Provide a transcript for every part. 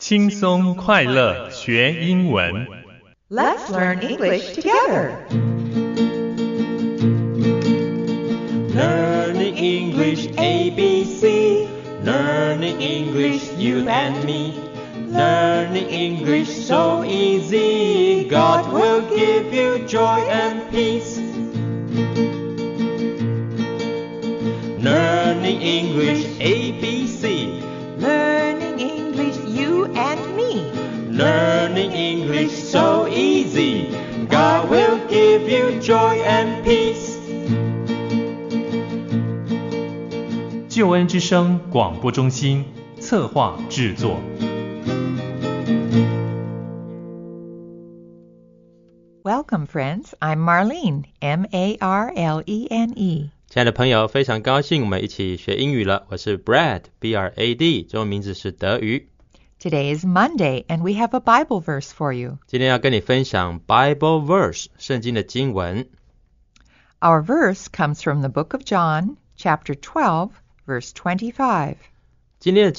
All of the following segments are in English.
let us learn English together. Learning English ABC. Learning English you and me. Learning English so easy. God will give you joy and peace. Learning English ABC. learning English so easy. God will give you joy and peace. 救恩之声广播中心策划制作。Welcome, friends. I'm Marlene. M A R L E N E. 亲爱的朋友，非常高兴我们一起学英语了。我是 Brad，B R A D，中文名字是德瑜。Today is Monday, and we have a Bible verse for you. Bible verse Our verse comes from the book of John, chapter 12, verse 25. Jesus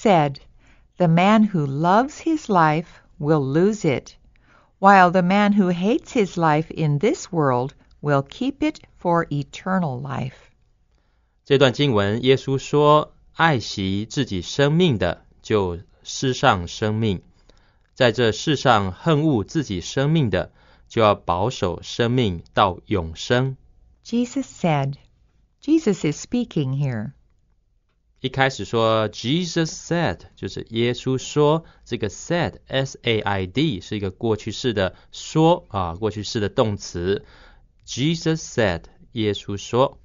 said, The man who loves his life will lose it, while the man who hates his life in this world will keep it for eternal life. 这段经文，耶稣说：“爱惜自己生命的，就失上生命；在这世上恨恶自己生命的，就要保守生命到永生。” Jesus said. Jesus is speaking here. 一开始说，Jesus said，就是耶稣说。这个 said，s a i d，是一个过去式的说啊，过去式的动词。Jesus said，耶稣说。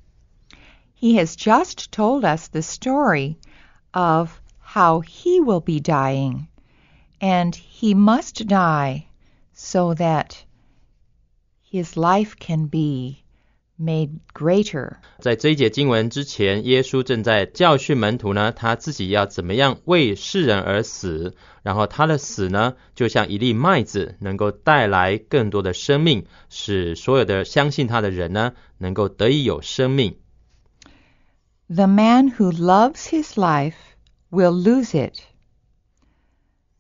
He has just told us the story of how he will be dying, and he must die so that his life can be made greater。在这一节经文之前，耶稣正在教训门徒呢，他自己要怎么样为世人而死，然后他的死呢，就像一粒麦子，能够带来更多的生命，使所有的相信他的人呢，能够得以有生命。the man who loves his life will lose it.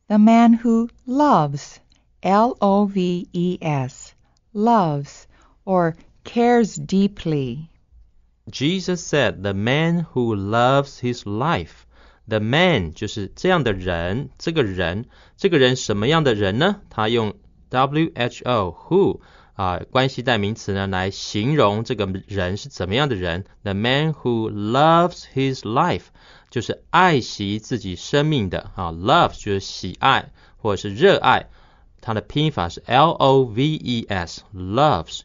The man who loves, L O V E S, loves or cares deeply. Jesus said, "The man who loves his life." The man 就是这样的人，这个人，这个人什么样的人呢？他用 W H O who 啊，关系代名词呢，来形容这个人是怎么样的人。The man who loves his life 就是爱惜自己生命的啊，love 就是喜爱或者是热爱。它的拼法是 L O V E S，loves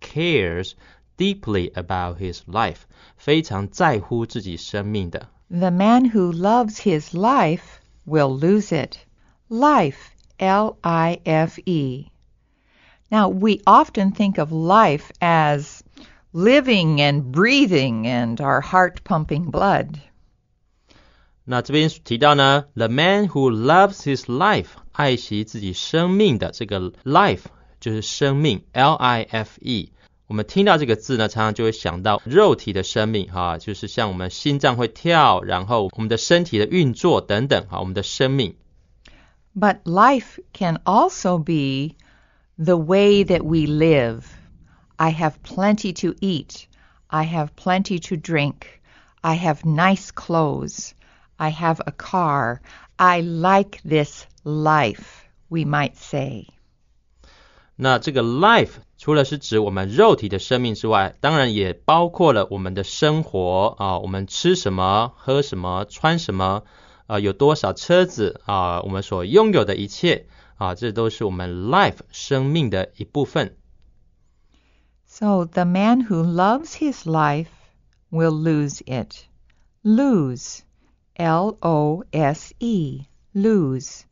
cares deeply about his life，非常在乎自己生命的。The man who loves his life will lose it. Life, L I F E. Now, we often think of life as living and breathing and our heart pumping blood. 那这边提到呢，the man who loves his life，爱惜自己生命的这个 life 就是生命，L I F E。我们听到这个字呢，常常就会想到肉体的生命，哈、啊，就是像我们心脏会跳，然后我们的身体的运作等等，哈、啊，我们的生命。But life can also be the way that we live. I have plenty to eat. I have plenty to drink. I have nice clothes. I have a car. I like this life, we might say. 那这个 life 除了是指我们肉体的生命之外，当然也包括了我们的生活啊，我们吃什么、喝什么、穿什么，啊，有多少车子啊，我们所拥有的一切。啊，这都是我们 life 生命的一部分。So the man who loves his life will lose it. Lose, L O S E, lose,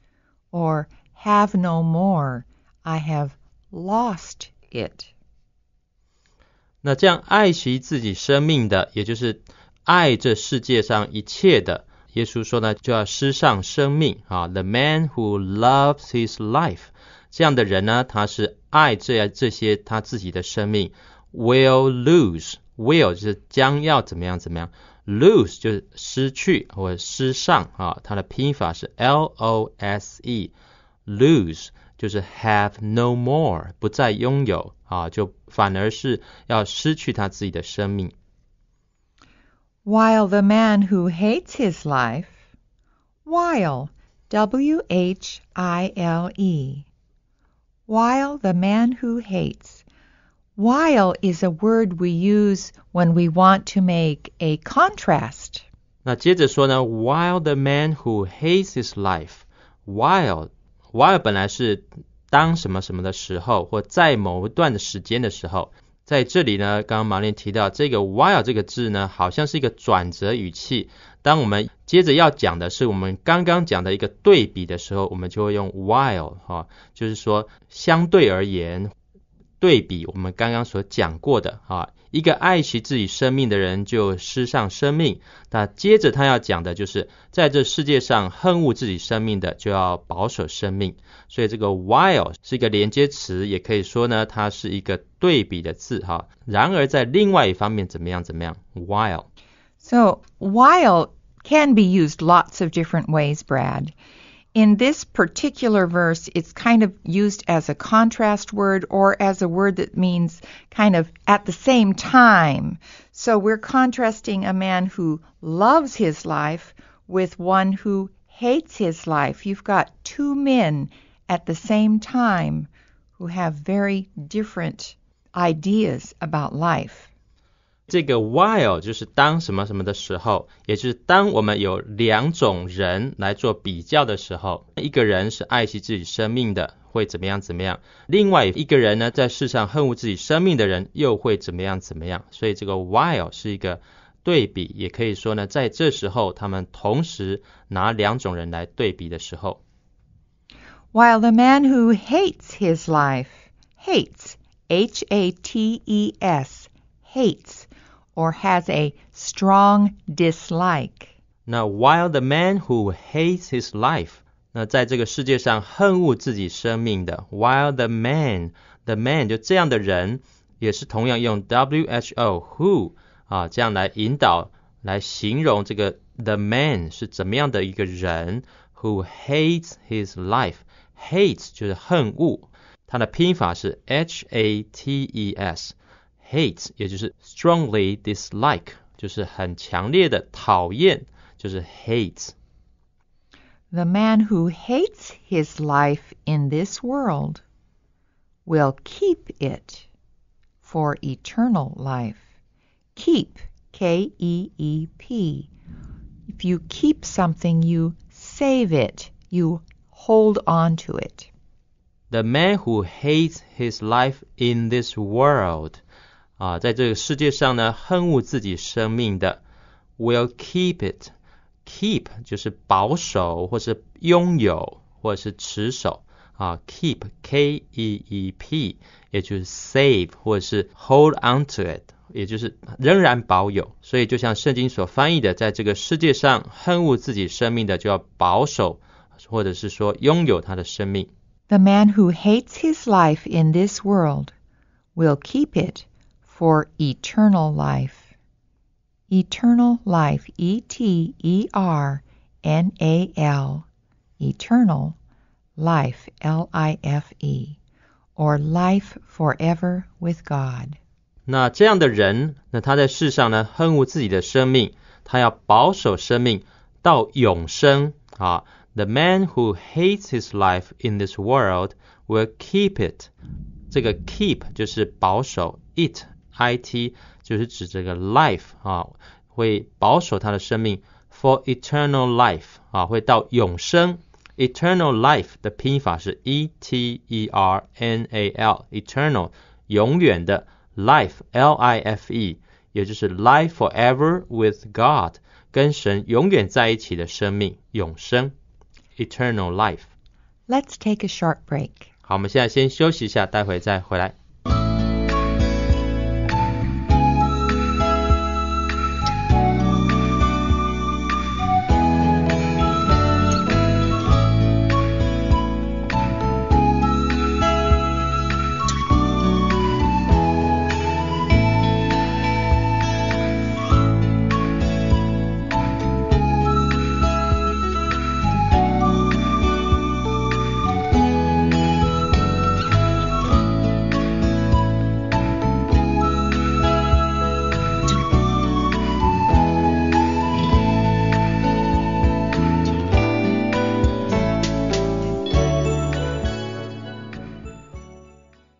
or have no more. I have lost it. 那这样爱惜自己生命的，也就是爱这世界上一切的。耶稣说呢，就要失上生命啊。The man who loves his life，这样的人呢，他是爱这样这些他自己的生命，will lose，will 就是将要怎么样怎么样，lose 就是失去或失上啊。它的拼法是 L-O-S-E，lose 就是 have no more，不再拥有啊，就反而是要失去他自己的生命。while the man who hates his life, while, W H I L E, while the man who hates. While is a word we use when we want to make a contrast. While the man who hates his life, while 本来是当什么什么的时候，或在某一段的时间的时候。在这里呢，刚刚马林提到这个 while 这个字呢，好像是一个转折语气。当我们接着要讲的是我们刚刚讲的一个对比的时候，我们就会用 while 哈，就是说相对而言。对比我们刚刚所讲过的啊，一个爱惜自己生命的人就失上生命。那接着他要讲的就是在这世界上恨恶自己生命的就要保守生命。所以这个 while 是一个连接词，也可以说呢，它是一个对比的字哈。然而在另外一方面怎么样怎么样 while。So while can be used lots of different ways, Brad. in this particular verse, it's kind of used as a contrast word or as a word that means kind of at the same time. So we're contrasting a man who loves his life with one who hates his life. You've got two men at the same time who have very different ideas about life. 这个 while 就是当什么什么的时候，也就是当我们有两种人来做比较的时候，一个人是爱惜自己生命的，会怎么样怎么样；另外一个人呢，在世上恨恶自己生命的人，又会怎么样怎么样。所以这个 while 是一个对比，也可以说呢，在这时候他们同时拿两种人来对比的时候。While the man who hates his life hates H A T E S hates or has a strong dislike。那 while the man who hates his life，那在这个世界上恨恶自己生命的，while the man，the man 就这样的人，也是同样用 who who 啊这样来引导来形容这个 the man 是怎么样的一个人，who hates his life，hates 就是恨恶，它的拼法是 h a t e s。hate 也就是 strongly dislike，就是很强烈的讨厌，就是 hate。The man who hates his life in this world will keep it for eternal life. Keep, K E E P. If you keep something, you save it, you hold on to it. The man who hates his life in this world 啊，在这个世界上呢，恨恶自己生命的，will keep it。keep 就是保守，或是拥有，或者是持守啊。keep k e e p，也就是 save 或者是 hold on to it，也就是仍然保有。所以就像圣经所翻译的，在这个世界上恨恶自己生命的，就要保守，或者是说拥有他的生命。The man who hates his life in this world will keep it for eternal life. Eternal life, E T E R N A L, eternal life, L I F E, or life forever with God. 那这样的人，那他在世上呢，恨恶自己的生命，他要保守生命到永生啊。The man who hates his life in this world will keep it. keep 就是保守，it I 就是指这个 life 啊，会保守他的生命 eternal life 啊，会到永生。eternal life 的拼法是 e t e r n a l，eternal 永远的 life l i f e，也就是 life forever with God 跟神永远在一起的生命永生 eternal eternal life。Let's take a short break。好，我们现在先休息一下，待会再回来。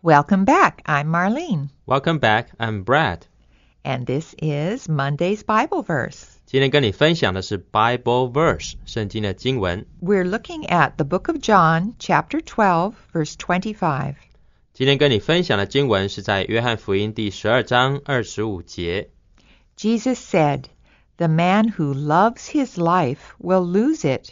Welcome back. I'm Marlene. Welcome back. I'm Brad. And this is Monday's Bible verse. 今天跟你分享的是 Bible verse 圣经的经文。We're looking at the book of John, chapter twelve, verse twenty-five. 今天跟你分享的经文是在约翰福音第十二章二十五节。Jesus said, "The man who loves his life will lose it."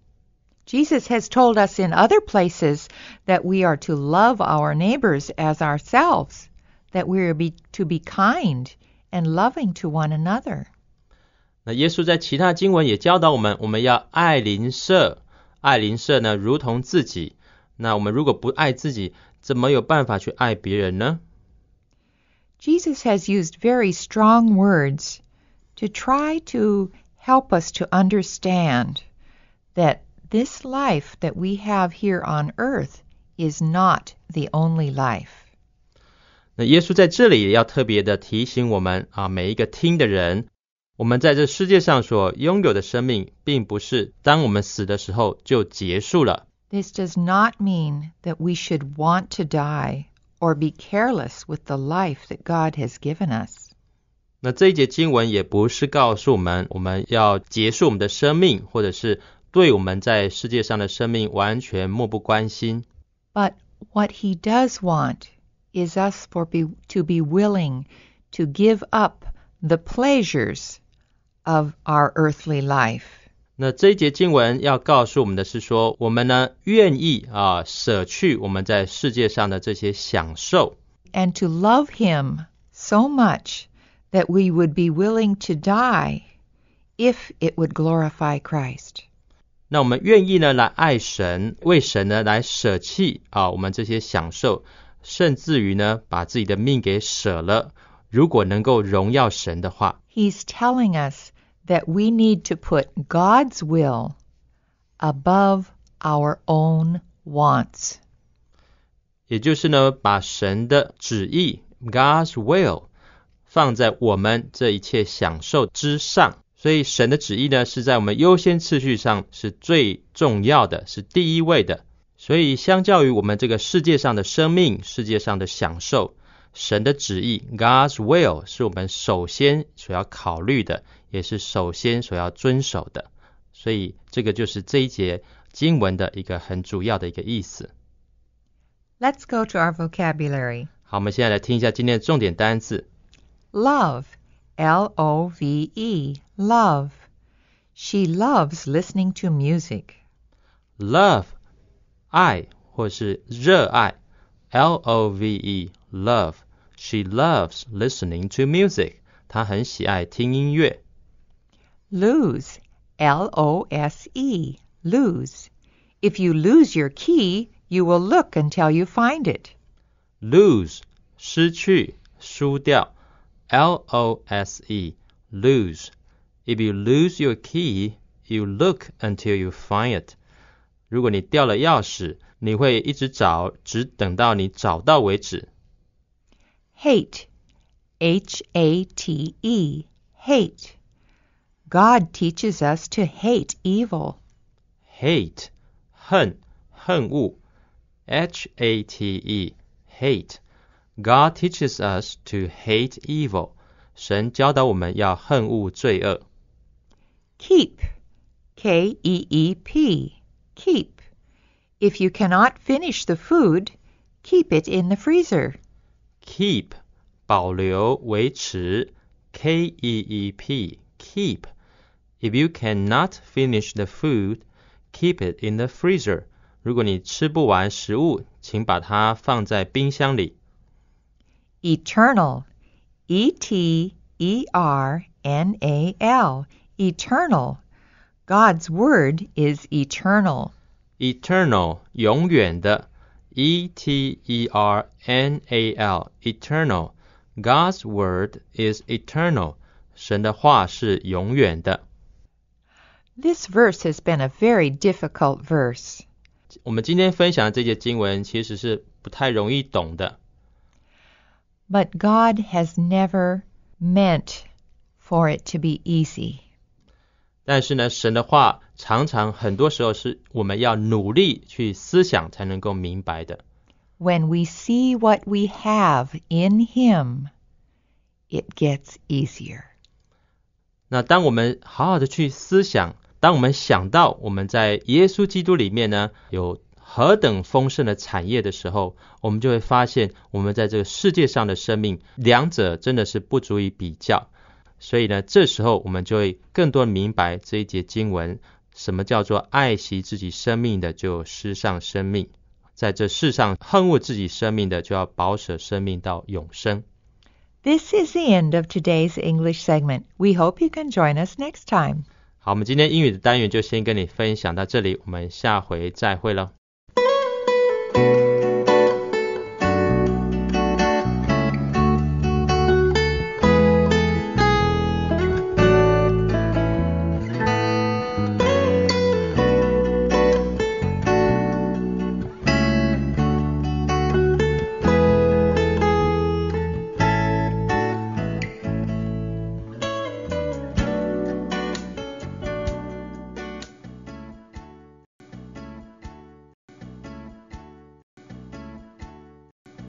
Jesus has told us in other places that we are to love our neighbors as ourselves, that we are be, to be kind and loving to one another. 那耶稣在其他经文也教导我们，我们要爱邻舍，爱邻舍呢，如同自己。那我们如果不爱自己，怎么有办法去爱别人呢？Jesus has used very strong words to try to help us to understand that this life that we have here on earth is not the only life. 那耶稣在这里要特别的提醒我们啊，每一个听的人，我们在这世界上所拥有的生命，并不是当我们死的时候就结束了。This does not mean that we should want to die or be careless with the life that God has given us. 那这一节经文也不是告诉我们我们要结束我们的生命，或者是对我们在世界上的生命完全漠不关心。But what he does want is us for be, to be willing to give up the pleasures of our earthly life. 那这一节经文要告诉我们的是说，我们呢愿意啊舍去我们在世界上的这些享受，and to love Him so much that we would be willing to die if it would glorify Christ. 那我们愿意呢来爱神，为神呢来舍弃啊我们这些享受，甚至于呢把自己的命给舍了。如果能够荣耀神的话，He's telling us that we need to put God's will above our own wants。也就是呢，把神的旨意 God's will 放在我们这一切享受之上。所以神的旨意呢，是在我们优先次序上是最重要的是第一位的。所以相较于我们这个世界上的生命、世界上的享受，神的旨意 （God's will） 是我们首先所要考虑的，也是首先所要遵守的。所以这个就是这一节经文的一个很主要的一个意思。Let's go to our vocabulary。好，我们现在来听一下今天的重点单词。l o v e L O V E, love. She loves listening to music. Love，爱或是热爱，L O V She loves listening to music. music，她很喜爱听音乐。Lose, L O S E lose. If you lose your key, you will look until you find it. Lose, Lose，失去，输掉。L O S E, lose. If you lose your key, you look until you find it. 如果你掉了钥匙，你会一直找，只等到你找到为止。Hate, H A T E, hate. God teaches us to hate evil. Hate, 恨，恨恶。H A T E, hate. God teaches us to hate evil. 神教导我们要恨恶罪恶。Keep, K E E P, keep. If you cannot finish the food, keep it in the freezer. Keep, 保留、维持，K E E P, keep. If you cannot finish the food, keep it in the freezer. 如果你吃不完食物，请把它放在冰箱里。eternal. E T E R N A L, eternal. God's word is eternal. Eternal, 永远的，E T E R N A L, eternal. God's word is eternal. 神的话是永远的。This verse has been a very difficult verse. 我们今天分享的这节经文其实是不太容易懂的。but God has never meant for it to be easy. 但是呢，神的话常常很多时候是我们要努力去思想才能够明白的。When we see what we have in Him, it gets easier. 那当我们好好的去思想，当我们想到我们在耶稣基督里面呢有何等丰盛的产业的时候，我们就会发现我们在这个世界上的生命，两者真的是不足以比较。所以呢，这时候我们就会更多明白这一节经文，什么叫做爱惜自己生命的就失上生命，在这世上恨恶自己生命的就要保舍生命到永生。This is the end of today's English segment. We hope you can join us next time. 好，我们今天英语的单元就先跟你分享到这里，我们下回再会了。